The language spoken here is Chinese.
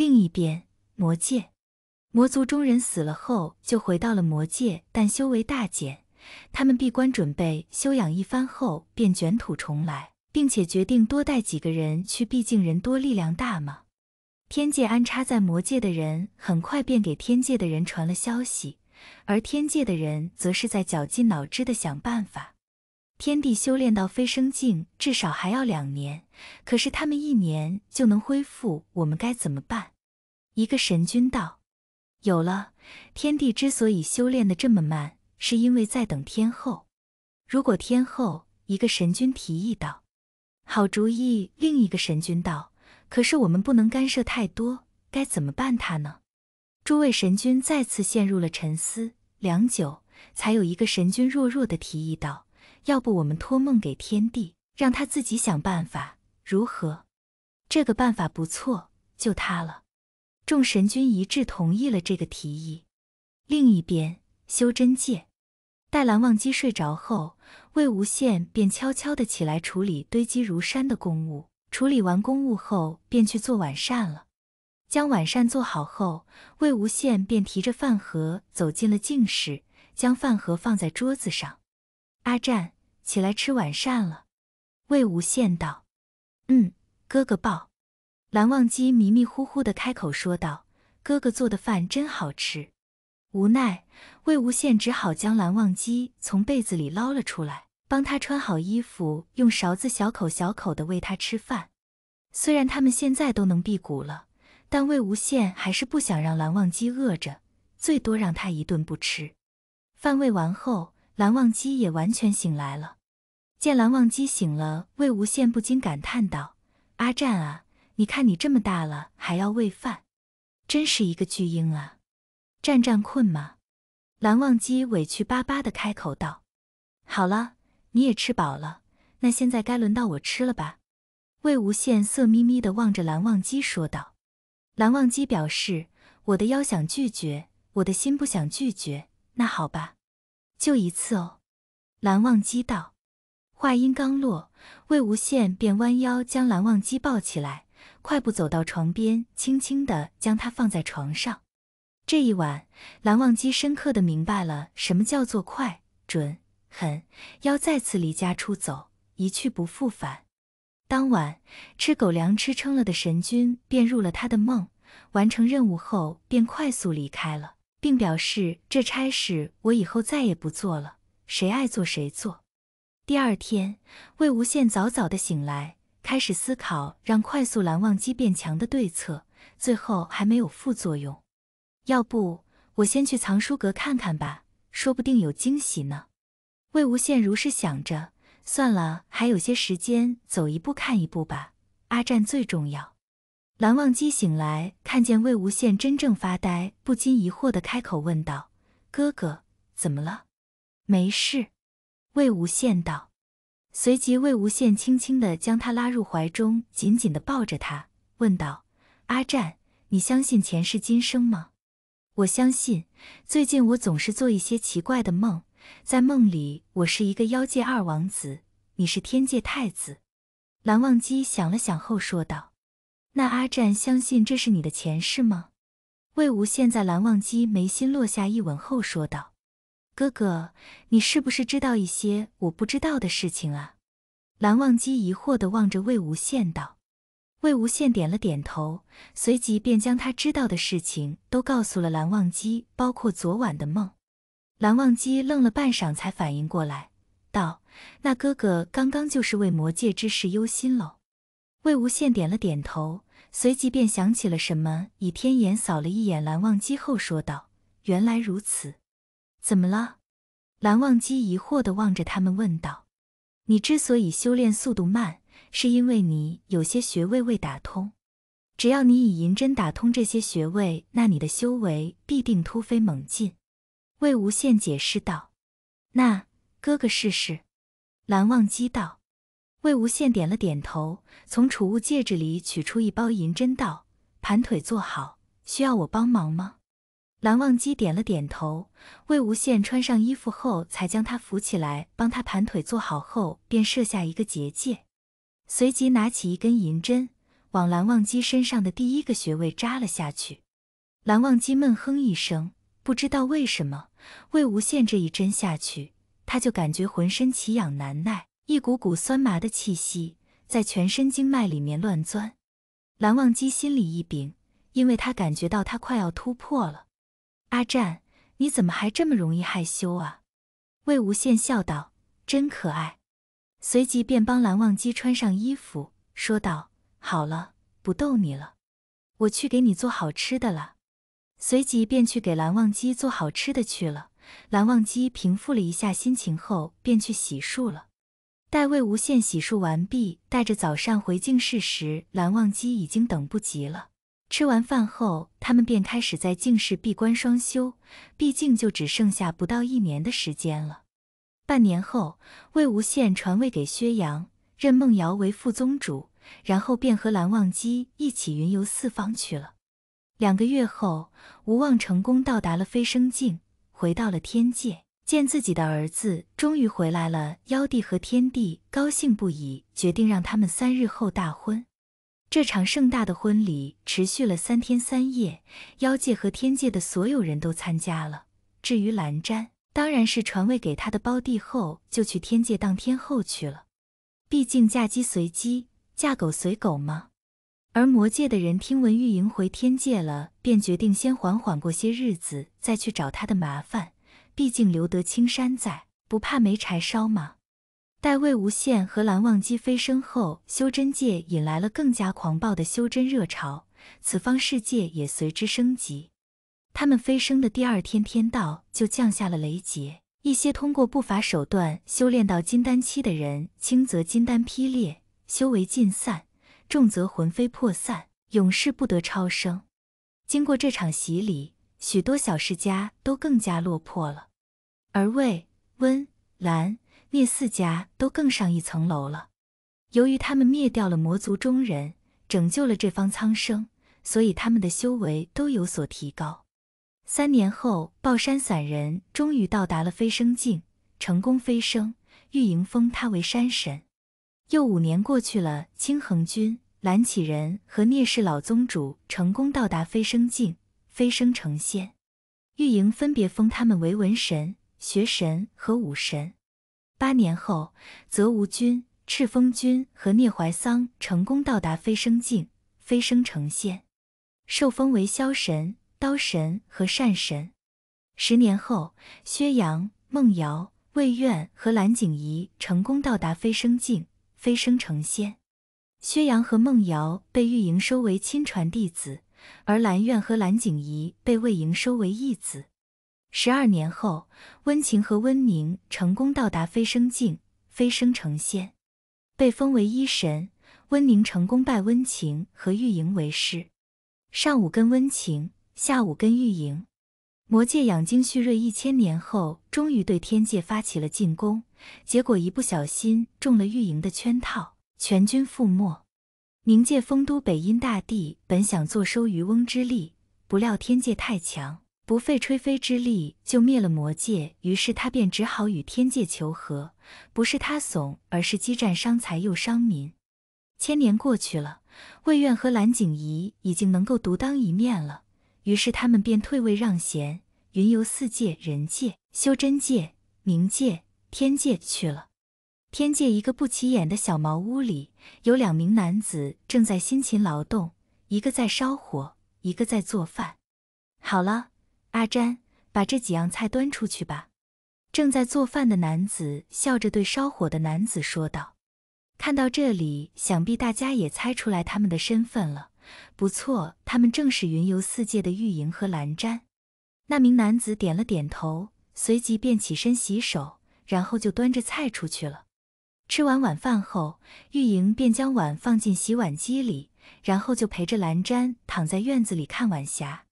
另一边，魔界，魔族中人死了后就回到了魔界，但修为大减。他们闭关准备休养一番后，便卷土重来，并且决定多带几个人去，毕竟人多力量大嘛。天界安插在魔界的人很快便给天界的人传了消息，而天界的人则是在绞尽脑汁的想办法。天帝修炼到飞升境至少还要两年，可是他们一年就能恢复，我们该怎么办？一个神君道：“有了，天帝之所以修炼的这么慢，是因为在等天后。”如果天后……一个神君提议道：“好主意。”另一个神君道：“可是我们不能干涉太多，该怎么办他呢？”诸位神君再次陷入了沉思，良久，才有一个神君弱弱的提议道。要不我们托梦给天帝，让他自己想办法，如何？这个办法不错，就他了。众神君一致同意了这个提议。另一边，修真界，待蓝忘机睡着后，魏无羡便悄悄的起来处理堆积如山的公务。处理完公务后，便去做晚膳了。将晚膳做好后，魏无羡便提着饭盒走进了净室，将饭盒放在桌子上。阿占，起来吃晚膳了。魏无羡道：“嗯，哥哥抱。”蓝忘机迷迷糊糊的开口说道：“哥哥做的饭真好吃。”无奈魏无羡只好将蓝忘机从被子里捞了出来，帮他穿好衣服，用勺子小口小口的喂他吃饭。虽然他们现在都能辟谷了，但魏无羡还是不想让蓝忘机饿着，最多让他一顿不吃。饭喂完后。蓝忘机也完全醒来了，见蓝忘机醒了，魏无羡不禁感叹道：“阿湛啊，你看你这么大了还要喂饭，真是一个巨婴啊！”湛湛困吗？蓝忘机委屈巴巴地开口道：“好了，你也吃饱了，那现在该轮到我吃了吧？”魏无羡色眯眯地望着蓝忘机说道。蓝忘机表示：“我的腰想拒绝，我的心不想拒绝，那好吧。”就一次哦，蓝忘机道。话音刚落，魏无羡便弯腰将蓝忘机抱起来，快步走到床边，轻轻的将他放在床上。这一晚，蓝忘机深刻的明白了什么叫做快、准、狠。要再次离家出走，一去不复返。当晚吃狗粮吃撑了的神君便入了他的梦，完成任务后便快速离开了。并表示这差事我以后再也不做了，谁爱做谁做。第二天，魏无羡早早地醒来，开始思考让快速蓝忘机变强的对策，最后还没有副作用。要不我先去藏书阁看看吧，说不定有惊喜呢。魏无羡如是想着，算了，还有些时间，走一步看一步吧。阿湛最重要。蓝忘机醒来，看见魏无羡真正发呆，不禁疑惑的开口问道：“哥哥，怎么了？”“没事。”魏无羡道。随即，魏无羡轻轻的将他拉入怀中，紧紧的抱着他，问道：“阿湛，你相信前世今生吗？”“我相信。”最近我总是做一些奇怪的梦，在梦里我是一个妖界二王子，你是天界太子。”蓝忘机想了想后说道。那阿湛相信这是你的前世吗？魏无羡在蓝忘机眉心落下一吻后说道：“哥哥，你是不是知道一些我不知道的事情啊？”蓝忘机疑惑的望着魏无羡道。魏无羡点了点头，随即便将他知道的事情都告诉了蓝忘机，包括昨晚的梦。蓝忘机愣了半晌，才反应过来，道：“那哥哥刚刚就是为魔界之事忧心喽。”魏无羡点了点头，随即便想起了什么，以天眼扫了一眼蓝忘机后说道：“原来如此，怎么了？”蓝忘机疑惑地望着他们问道：“你之所以修炼速度慢，是因为你有些穴位未打通。只要你以银针打通这些穴位，那你的修为必定突飞猛进。”魏无羡解释道：“那哥哥试试。”蓝忘机道。魏无羡点了点头，从储物戒指里取出一包银针，道：“盘腿坐好，需要我帮忙吗？”蓝忘机点了点头。魏无羡穿上衣服后，才将他扶起来，帮他盘腿坐好后，便设下一个结界，随即拿起一根银针，往蓝忘机身上的第一个穴位扎了下去。蓝忘机闷哼一声，不知道为什么，魏无羡这一针下去，他就感觉浑身奇痒难耐。一股股酸麻的气息在全身经脉里面乱钻，蓝忘机心里一禀，因为他感觉到他快要突破了。阿湛，你怎么还这么容易害羞啊？魏无羡笑道：“真可爱。”随即便帮蓝忘机穿上衣服，说道：“好了，不逗你了，我去给你做好吃的了。”随即便去给蓝忘机做好吃的去了。蓝忘机平复了一下心情后，便去洗漱了。待魏无羡洗漱完毕，带着早膳回静室时，蓝忘机已经等不及了。吃完饭后，他们便开始在静室闭关双修，毕竟就只剩下不到一年的时间了。半年后，魏无羡传位给薛洋，任梦瑶为副宗主，然后便和蓝忘机一起云游四方去了。两个月后，无妄成功到达了飞升境，回到了天界。见自己的儿子终于回来了，妖帝和天帝高兴不已，决定让他们三日后大婚。这场盛大的婚礼持续了三天三夜，妖界和天界的所有人都参加了。至于蓝湛，当然是传位给他的胞弟后，就去天界当天后去了。毕竟嫁鸡随鸡，嫁狗随狗嘛。而魔界的人听闻玉莹回天界了，便决定先缓缓过些日子，再去找他的麻烦。毕竟留得青山在，不怕没柴烧嘛。待魏无羡和蓝忘机飞升后，修真界引来了更加狂暴的修真热潮，此方世界也随之升级。他们飞升的第二天天道就降下了雷劫，一些通过不法手段修炼到金丹期的人，轻则金丹劈裂，修为尽散；重则魂飞魄散，永世不得超生。经过这场洗礼，许多小世家都更加落魄了。而魏、温、蓝、聂四家都更上一层楼了。由于他们灭掉了魔族中人，拯救了这方苍生，所以他们的修为都有所提高。三年后，抱山散人终于到达了飞升境，成功飞升，玉莹封他为山神。又五年过去了，青恒君、蓝启人和聂氏老宗主成功到达飞升境，飞升成仙，玉莹分别封他们为文神。学神和武神，八年后，泽芜君、赤峰君和聂怀桑成功到达飞升境，飞升成仙，受封为枭神、刀神和善神。十年后，薛洋、孟瑶、魏苑和蓝景仪成功到达飞升境，飞升成仙。薛洋和孟瑶被玉莹收为亲传弟子，而蓝苑和蓝景仪被魏莹收为义子。十二年后，温情和温宁成功到达飞升境，飞升成仙，被封为一神。温宁成功拜温情和玉莹为师。上午跟温情，下午跟玉莹。魔界养精蓄锐一千年后，终于对天界发起了进攻，结果一不小心中了玉莹的圈套，全军覆没。冥界丰都北阴大帝本想坐收渔翁之利，不料天界太强。不费吹灰之力就灭了魔界，于是他便只好与天界求和。不是他怂，而是激战伤财又伤民。千年过去了，魏苑和蓝景仪已经能够独当一面了，于是他们便退位让贤，云游四界：人界、修真界、冥界、天界去了。天界一个不起眼的小茅屋里，有两名男子正在辛勤劳动，一个在烧火，一个在做饭。好了。阿詹，把这几样菜端出去吧。正在做饭的男子笑着对烧火的男子说道：“看到这里，想必大家也猜出来他们的身份了。不错，他们正是云游四界的玉莹和蓝詹。”那名男子点了点头，随即便起身洗手，然后就端着菜出去了。吃完晚饭后，玉莹便将碗放进洗碗机里，然后就陪着蓝詹躺在院子里看晚霞。